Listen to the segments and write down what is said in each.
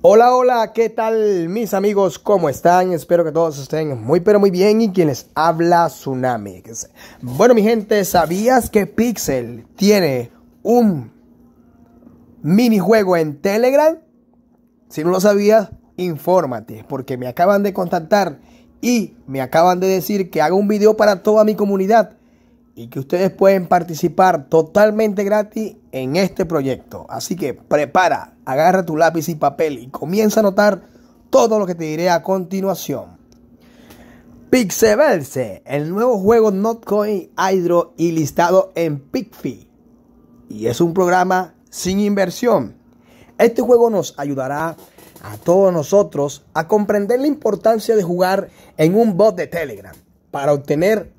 Hola, hola, ¿qué tal mis amigos? ¿Cómo están? Espero que todos estén muy pero muy bien y quienes habla Tsunami. Bueno, mi gente, ¿sabías que Pixel tiene un minijuego en Telegram? Si no lo sabías, infórmate, porque me acaban de contactar y me acaban de decir que haga un video para toda mi comunidad y que ustedes pueden participar totalmente gratis en este proyecto. Así que prepara, agarra tu lápiz y papel y comienza a anotar todo lo que te diré a continuación. Pixelverse, el nuevo juego Notcoin Hydro y listado en Picfi. Y es un programa sin inversión. Este juego nos ayudará a todos nosotros a comprender la importancia de jugar en un bot de Telegram para obtener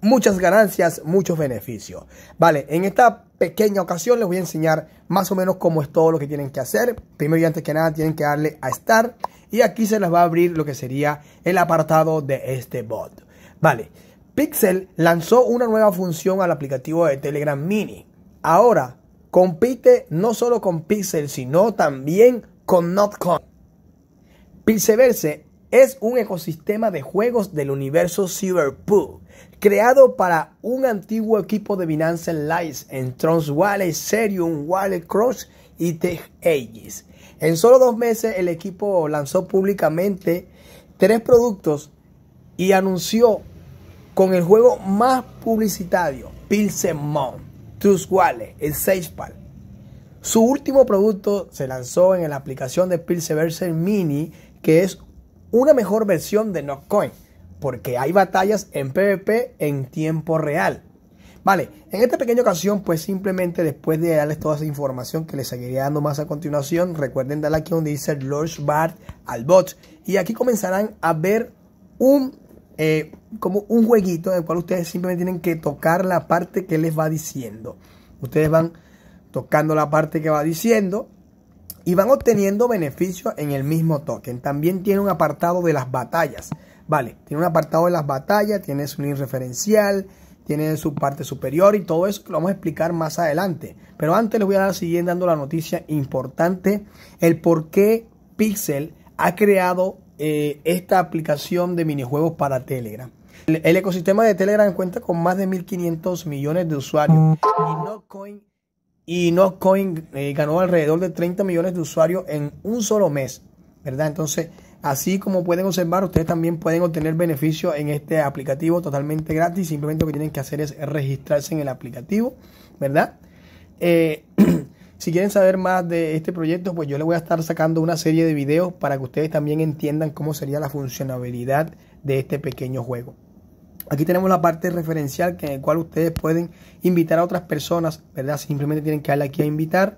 muchas ganancias, muchos beneficios. Vale, en esta pequeña ocasión les voy a enseñar más o menos cómo es todo lo que tienen que hacer. Primero y antes que nada tienen que darle a estar y aquí se les va a abrir lo que sería el apartado de este bot. Vale, Pixel lanzó una nueva función al aplicativo de Telegram Mini. Ahora compite no solo con Pixel, sino también con Notcon. Pixelverse es un ecosistema de juegos del universo Cyberpunk, creado para un antiguo equipo de Binance Lights en Trons Wallet, Serium, Wallet Cross y Tech Ages. En solo dos meses el equipo lanzó públicamente tres productos y anunció con el juego más publicitario, Pilsenmon, Trust Wallet, el SagePal. Su último producto se lanzó en la aplicación de Pilseverse Mini, que es una mejor versión de Notcoin, porque hay batallas en PvP en tiempo real. Vale, en esta pequeña ocasión, pues simplemente después de darles toda esa información que les seguiré dando más a continuación, recuerden darle aquí donde dice Lord Bart al bot. Y aquí comenzarán a ver un eh, como un jueguito en el cual ustedes simplemente tienen que tocar la parte que les va diciendo. Ustedes van tocando la parte que va diciendo y van obteniendo beneficios en el mismo token. También tiene un apartado de las batallas. Vale, tiene un apartado de las batallas, tiene su link referencial, tiene su parte superior y todo eso que lo vamos a explicar más adelante. Pero antes les voy a dar, seguir dando la noticia importante, el por qué Pixel ha creado eh, esta aplicación de minijuegos para Telegram. El, ecosistema de Telegram cuenta con más de 1.500 millones de usuarios mm. y y Notcoin eh, ganó alrededor de 30 millones de usuarios en un solo mes, ¿verdad? Entonces, así como pueden observar, ustedes también pueden obtener beneficios en este aplicativo totalmente gratis. Simplemente lo que tienen que hacer es registrarse en el aplicativo, ¿verdad? Eh, si quieren saber más de este proyecto, pues yo les voy a estar sacando una serie de videos para que ustedes también entiendan cómo sería la funcionalidad de este pequeño juego. Aquí tenemos la parte referencial que en el cual ustedes pueden invitar a otras personas, ¿verdad? Simplemente tienen que darle aquí a invitar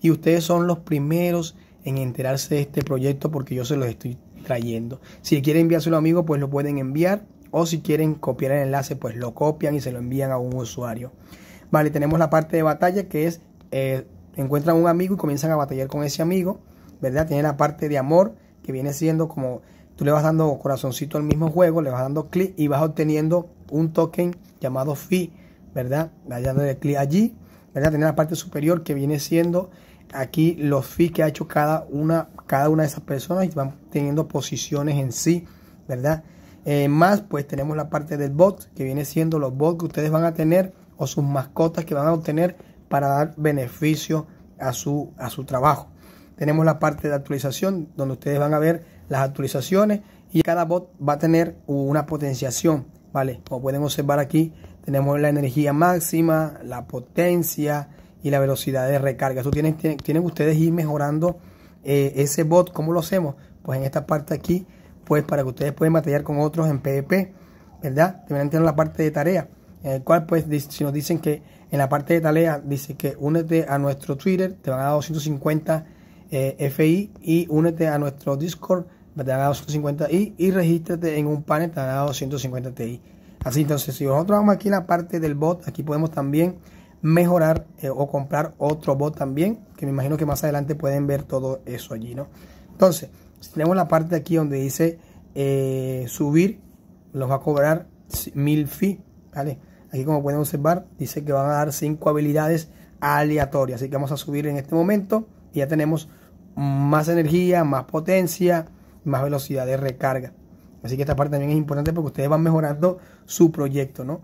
y ustedes son los primeros en enterarse de este proyecto porque yo se los estoy trayendo. Si quieren enviárselo a un amigo, pues lo pueden enviar o si quieren copiar el enlace, pues lo copian y se lo envían a un usuario. Vale, tenemos la parte de batalla que es eh, encuentran un amigo y comienzan a batallar con ese amigo, ¿verdad? Tienen la parte de amor que viene siendo como Tú le vas dando corazoncito al mismo juego, le vas dando clic y vas obteniendo un token llamado fee, ¿verdad? Vas dándole clic allí, ¿verdad? Tener la parte superior que viene siendo aquí los fi que ha hecho cada una, cada una de esas personas y van teniendo posiciones en sí, ¿verdad? Eh, más, pues tenemos la parte del bot, que viene siendo los bots que ustedes van a tener o sus mascotas que van a obtener para dar beneficio a su, a su trabajo. Tenemos la parte de actualización, donde ustedes van a ver las actualizaciones y cada bot va a tener una potenciación, ¿vale? Como pueden observar aquí, tenemos la energía máxima, la potencia y la velocidad de recarga. Esto tienen, tienen, ustedes ir mejorando eh, ese bot. ¿Cómo lo hacemos? Pues en esta parte aquí, pues para que ustedes puedan batallar con otros en PvP, ¿verdad? También tienen la parte de tarea, en el cual pues si nos dicen que en la parte de tarea dice que únete a nuestro Twitter, te van a dar 250 eh, FI y únete a nuestro Discord te 250 i y regístrate en un panel te dar 250 ti así entonces si nosotros vamos aquí en la parte del bot aquí podemos también mejorar eh, o comprar otro bot también que me imagino que más adelante pueden ver todo eso allí no entonces tenemos la parte de aquí donde dice eh, subir los va a cobrar 1000 fi vale aquí como pueden observar dice que van a dar 5 habilidades aleatorias así que vamos a subir en este momento y ya tenemos más energía más potencia más velocidad de recarga. Así que esta parte también es importante porque ustedes van mejorando su proyecto, ¿no?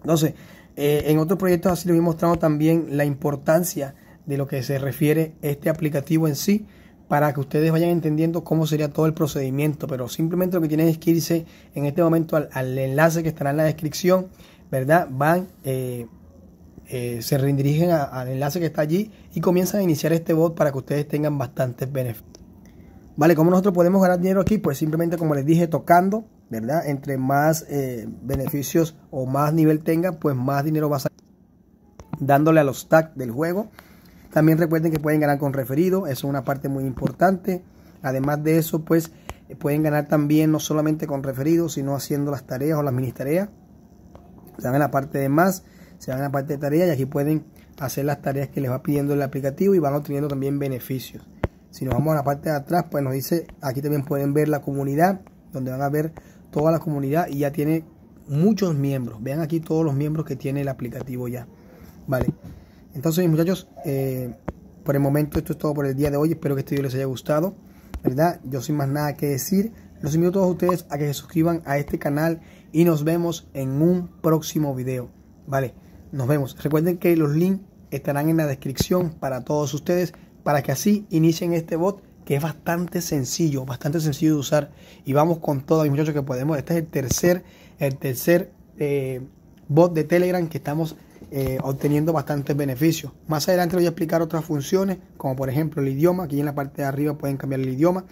Entonces, eh, en otros proyectos así les he mostrado también la importancia de lo que se refiere este aplicativo en sí para que ustedes vayan entendiendo cómo sería todo el procedimiento, pero simplemente lo que tienen es que irse en este momento al, enlace que estará en la descripción, ¿verdad? Van, eh, eh, se redirigen al enlace que está allí y comienzan a iniciar este bot para que ustedes tengan bastantes beneficios. ¿Vale? ¿Cómo nosotros podemos ganar dinero aquí? Pues simplemente, como les dije, tocando, ¿verdad? Entre más eh, beneficios o más nivel tenga, pues más dinero va a dándole a los tags del juego. También recuerden que pueden ganar con referido, eso es una parte muy importante. Además de eso, pues eh, pueden ganar también no solamente con referido, sino haciendo las tareas o las mini tareas. Se van a la parte de más, se van a la parte de tareas y aquí pueden hacer las tareas que les va pidiendo el aplicativo y van obteniendo también beneficios. Si nos vamos a la parte de atrás, pues nos dice, aquí también pueden ver la comunidad, donde van a ver toda la comunidad y ya tiene muchos miembros. Vean aquí todos los miembros que tiene el aplicativo ya. Vale. Entonces, muchachos, eh, por el momento esto es todo por el día de hoy. Espero que este video les haya gustado. ¿Verdad? Yo sin más nada que decir. Los invito a todos ustedes a que se suscriban a este canal y nos vemos en un próximo video. Vale, nos vemos. Recuerden que los links estarán en la descripción para todos ustedes para que así inicien este bot que es bastante sencillo, bastante sencillo de usar. Y vamos con todo, mis muchachos, que podemos. Este es el tercer, el tercer eh, bot de Telegram que estamos eh, obteniendo bastantes beneficios. Más adelante les voy a explicar otras funciones, como por ejemplo el idioma. Aquí en la parte de arriba pueden cambiar el idioma.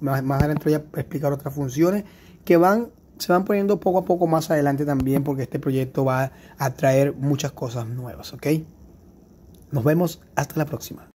Más, adelante voy a explicar otras funciones que van se van poniendo poco a poco más adelante también porque este proyecto va a traer muchas cosas nuevas, ¿ok? Nos vemos hasta la próxima.